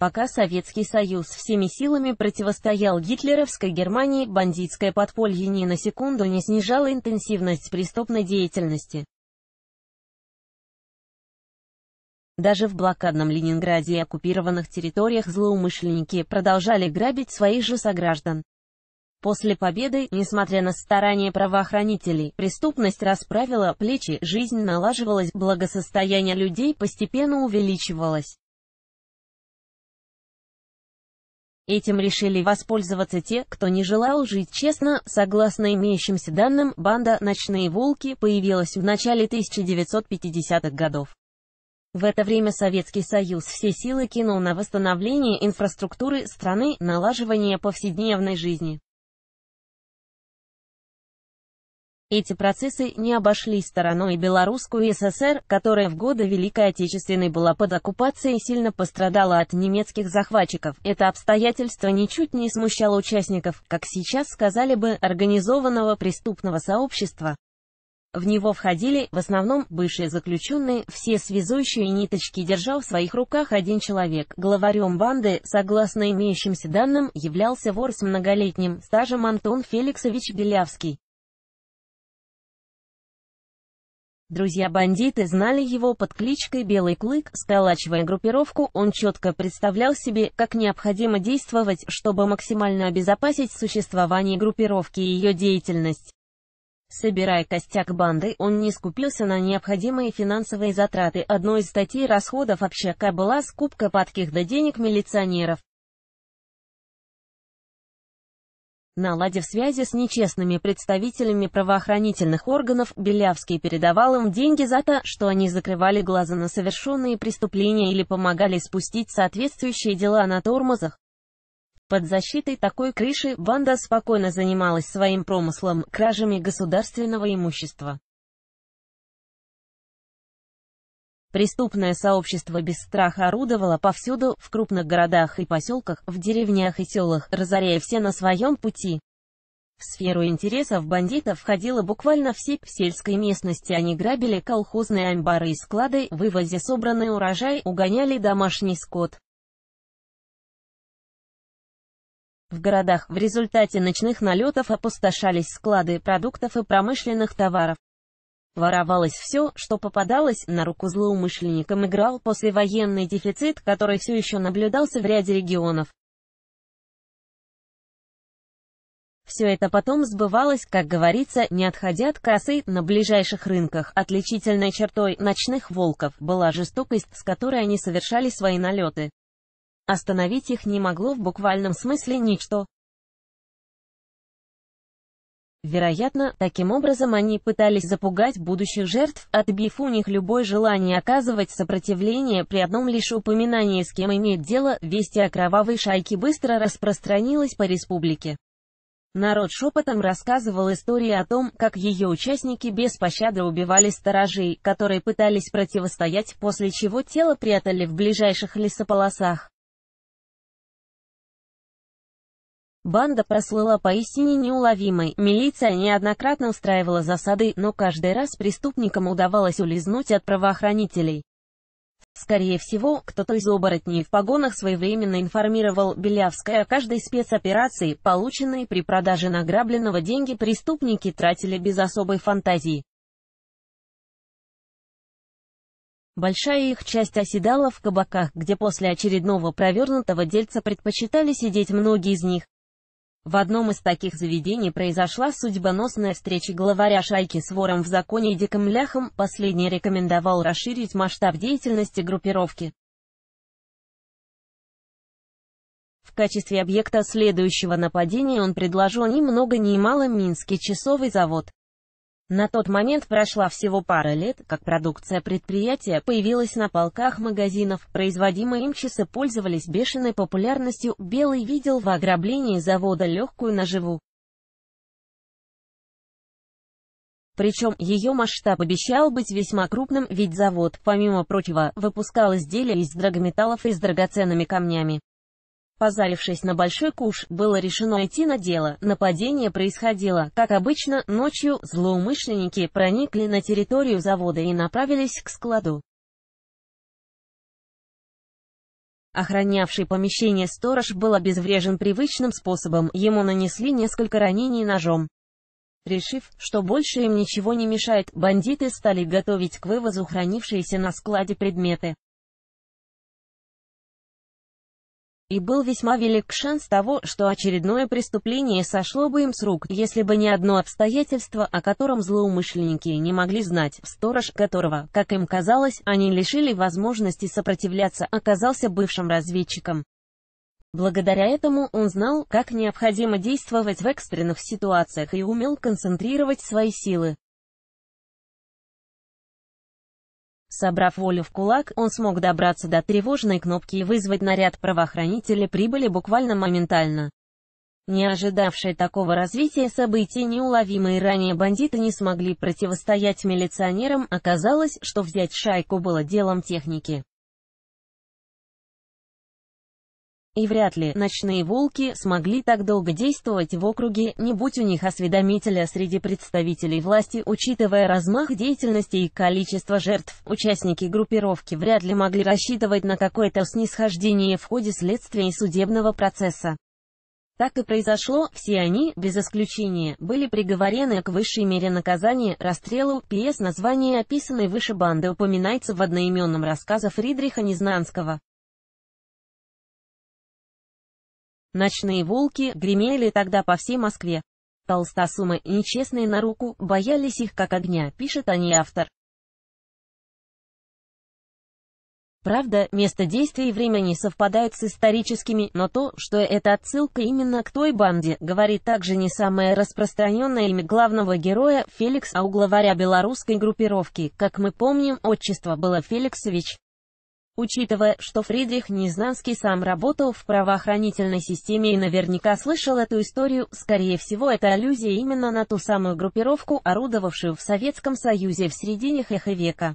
Пока Советский Союз всеми силами противостоял гитлеровской Германии, бандитское подполье ни на секунду не снижало интенсивность преступной деятельности. Даже в блокадном Ленинграде и оккупированных территориях злоумышленники продолжали грабить своих же сограждан. После победы, несмотря на старания правоохранителей, преступность расправила плечи, жизнь налаживалась, благосостояние людей постепенно увеличивалось. Этим решили воспользоваться те, кто не желал жить честно. Согласно имеющимся данным, банда «Ночные волки» появилась в начале 1950-х годов. В это время Советский Союз все силы кинул на восстановление инфраструктуры страны, налаживание повседневной жизни. Эти процессы не обошли стороной Белорусскую ССР, которая в годы Великой Отечественной была под оккупацией и сильно пострадала от немецких захватчиков. Это обстоятельство ничуть не смущало участников, как сейчас сказали бы, организованного преступного сообщества. В него входили, в основном, бывшие заключенные, все связующие ниточки держал в своих руках один человек. Главарем банды, согласно имеющимся данным, являлся вор с многолетним стажем Антон Феликсович Белявский. Друзья-бандиты знали его под кличкой «Белый клык», сколачивая группировку, он четко представлял себе, как необходимо действовать, чтобы максимально обезопасить существование группировки и ее деятельность. Собирая костяк банды, он не скупился на необходимые финансовые затраты. Одной из статей расходов общака была скупка падких до денег милиционеров. Наладив связи с нечестными представителями правоохранительных органов, Белявский передавал им деньги за то, что они закрывали глаза на совершенные преступления или помогали спустить соответствующие дела на тормозах. Под защитой такой крыши банда спокойно занималась своим промыслом – кражами государственного имущества. Преступное сообщество без страха орудовало повсюду, в крупных городах и поселках, в деревнях и селах, разоряя все на своем пути. В сферу интересов бандитов входило буквально все, в сельской местности они грабили колхозные амбары и склады, вывозя собранный урожай, угоняли домашний скот. В городах в результате ночных налетов опустошались склады продуктов и промышленных товаров. Воровалось все, что попадалось на руку злоумышленникам, играл послевоенный дефицит, который все еще наблюдался в ряде регионов. Все это потом сбывалось, как говорится, не отходя от косы на ближайших рынках. Отличительной чертой ночных волков была жестокость, с которой они совершали свои налеты. Остановить их не могло в буквальном смысле ничто. Вероятно, таким образом они пытались запугать будущих жертв, отбив у них любое желание оказывать сопротивление при одном лишь упоминании с кем имеет дело, вести о кровавой шайке быстро распространилась по республике. Народ шепотом рассказывал истории о том, как ее участники без пощады убивали сторожей, которые пытались противостоять, после чего тело прятали в ближайших лесополосах. Банда прослыла поистине неуловимой, милиция неоднократно устраивала засады, но каждый раз преступникам удавалось улизнуть от правоохранителей. Скорее всего, кто-то из оборотней в погонах своевременно информировал Белявская о каждой спецоперации, полученной при продаже награбленного деньги преступники тратили без особой фантазии. Большая их часть оседала в кабаках, где после очередного провернутого дельца предпочитали сидеть многие из них. В одном из таких заведений произошла судьбоносная встреча главаря шайки с вором в законе и Диком Ляхом, последний рекомендовал расширить масштаб деятельности группировки. В качестве объекта следующего нападения он предложил ни много ни мало Минский часовый завод. На тот момент прошла всего пара лет, как продукция предприятия появилась на полках магазинов, производимые им часы пользовались бешеной популярностью, Белый видел в ограблении завода легкую наживу. Причем, ее масштаб обещал быть весьма крупным, ведь завод, помимо прочего, выпускал изделия из драгметаллов и с драгоценными камнями. Позарившись на большой куш, было решено идти на дело. Нападение происходило, как обычно, ночью. Злоумышленники проникли на территорию завода и направились к складу. Охранявший помещение сторож был обезврежен привычным способом, ему нанесли несколько ранений ножом. Решив, что больше им ничего не мешает, бандиты стали готовить к вывозу хранившиеся на складе предметы. И был весьма велик шанс того, что очередное преступление сошло бы им с рук, если бы не одно обстоятельство, о котором злоумышленники не могли знать, сторож которого, как им казалось, они лишили возможности сопротивляться, оказался бывшим разведчиком. Благодаря этому он знал, как необходимо действовать в экстренных ситуациях и умел концентрировать свои силы. Собрав волю в кулак, он смог добраться до тревожной кнопки и вызвать наряд правоохранители прибыли буквально моментально. Не ожидавшие такого развития событий неуловимые ранее бандиты не смогли противостоять милиционерам, оказалось, что взять шайку было делом техники. И вряд ли ночные волки смогли так долго действовать в округе, не будь у них осведомителя среди представителей власти, учитывая размах деятельности и количество жертв. Участники группировки вряд ли могли рассчитывать на какое-то снисхождение в ходе следствия и судебного процесса. Так и произошло, все они, без исключения, были приговорены к высшей мере наказания, расстрелу, пьес название описанной выше банды упоминается в одноименном рассказе Фридриха Незнанского. Ночные волки гремели тогда по всей Москве. Толстосумы, нечестные на руку, боялись их как огня, пишет о ней автор. Правда, место действия и время не совпадают с историческими, но то, что это отсылка именно к той банде, говорит также не самое распространенное имя главного героя, Феликс, а у главаря белорусской группировки, как мы помним, отчество было Феликсович. Учитывая, что Фридрих Незнанский сам работал в правоохранительной системе и наверняка слышал эту историю, скорее всего это аллюзия именно на ту самую группировку, орудовавшую в Советском Союзе в середине ХХ века.